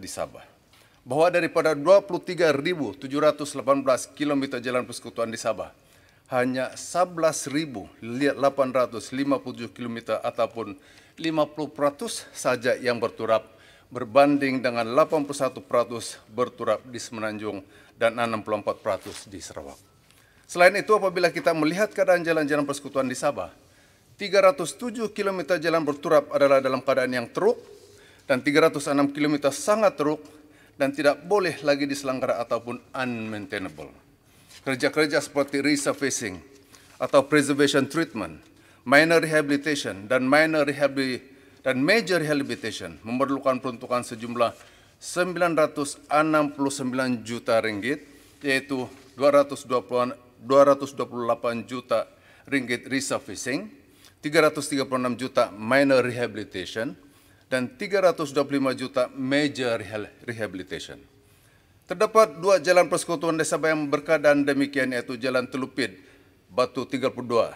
di Sabah. Bahwa daripada 23.718 km jalan persekutuan di Sabah, hanya 11.857 km ataupun 50% saja yang berturap berbanding dengan 81% berturap di Semenanjung dan 64% di Sarawak. Selain itu, apabila kita melihat keadaan jalan-jalan persekutuan di Sabah, 307 km jalan berturap adalah dalam keadaan yang teruk dan 306 km sangat teruk dan tidak boleh lagi diselenggara ataupun unmaintainable. Kerja-kerja seperti resurfacing atau preservation treatment, minor rehabilitation dan minor rehab dan major rehabilitation memerlukan peruntukan sejumlah 969 juta ringgit yaitu 220 228 juta ringgit resurfacing, 336 juta minor rehabilitation, dan 325 juta meja rehabilitation. Terdapat dua jalan persekutuan desa yang berkeadaan demikian yaitu Jalan Telupid, Batu 32,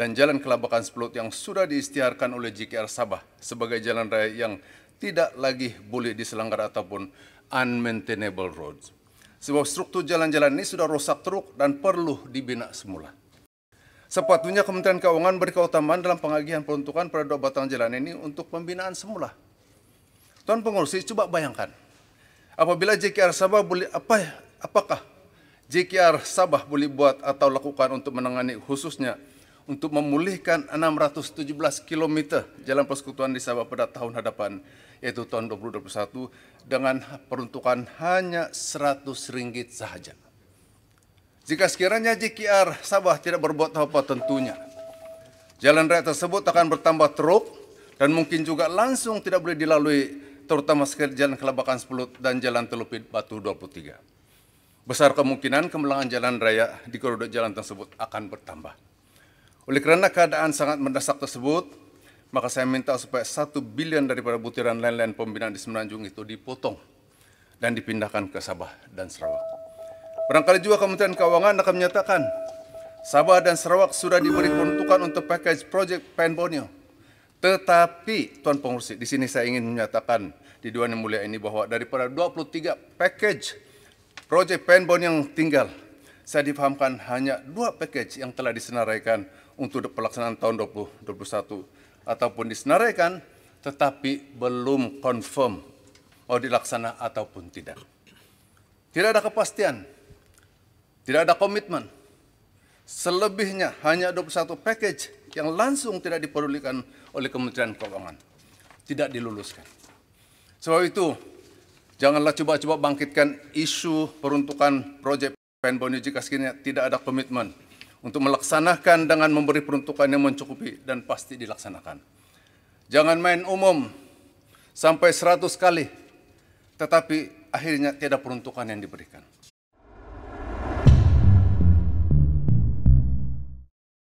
dan Jalan Kelabakan Sepelut yang sudah diistiharkan oleh JKR Sabah sebagai jalan raya yang tidak lagi boleh diselenggara ataupun unmaintainable roads. Sebab struktur jalan-jalan ini sudah rusak teruk dan perlu dibina semula. Sepatutnya Kementerian Keuangan beri dalam pengagihan peruntukan dua batang jalan ini untuk pembinaan semula. Tuan pengurus, coba bayangkan. Apabila JKR Sabah boleh apa ya? apakah JKR Sabah boleh buat atau lakukan untuk menangani khususnya untuk memulihkan 617 km jalan persekutuan di Sabah pada tahun hadapan yaitu tahun 2021 dengan peruntukan hanya 100 ringgit sahaja. Jika sekiranya JKR Sabah tidak berbuat apa apa tentunya, jalan raya tersebut akan bertambah teruk dan mungkin juga langsung tidak boleh dilalui terutama sekali jalan Kelabakan 10 dan jalan Telupit Batu 23. Besar kemungkinan kemelangan jalan raya di koridor jalan tersebut akan bertambah. Oleh kerana keadaan sangat mendesak tersebut, maka saya minta supaya satu bilion daripada butiran lain-lain pembinaan di Semenanjung itu dipotong dan dipindahkan ke Sabah dan Sarawak. Barangkali juga Kementerian Keuangan akan menyatakan Sabah dan Sarawak sudah diberi peruntukan untuk package project PAN Borneo. Tetapi, Tuan Pengurus di sini saya ingin menyatakan di Dewan Yang Mulia ini bahwa daripada 23 package project PAN Borneo yang tinggal, saya difahamkan hanya dua package yang telah disenaraikan untuk pelaksanaan tahun 2021 ataupun disenaraikan tetapi belum confirm mau dilaksana ataupun tidak. Tidak ada kepastian tidak ada komitmen. Selebihnya hanya 21 package yang langsung tidak diperdulikan oleh Kementerian Keuangan. Tidak diluluskan. Sebab itu, janganlah coba-coba bangkitkan isu peruntukan proyek PNBON jika sekiranya tidak ada komitmen untuk melaksanakan dengan memberi peruntukan yang mencukupi dan pasti dilaksanakan. Jangan main umum sampai 100 kali, tetapi akhirnya tidak peruntukan yang diberikan.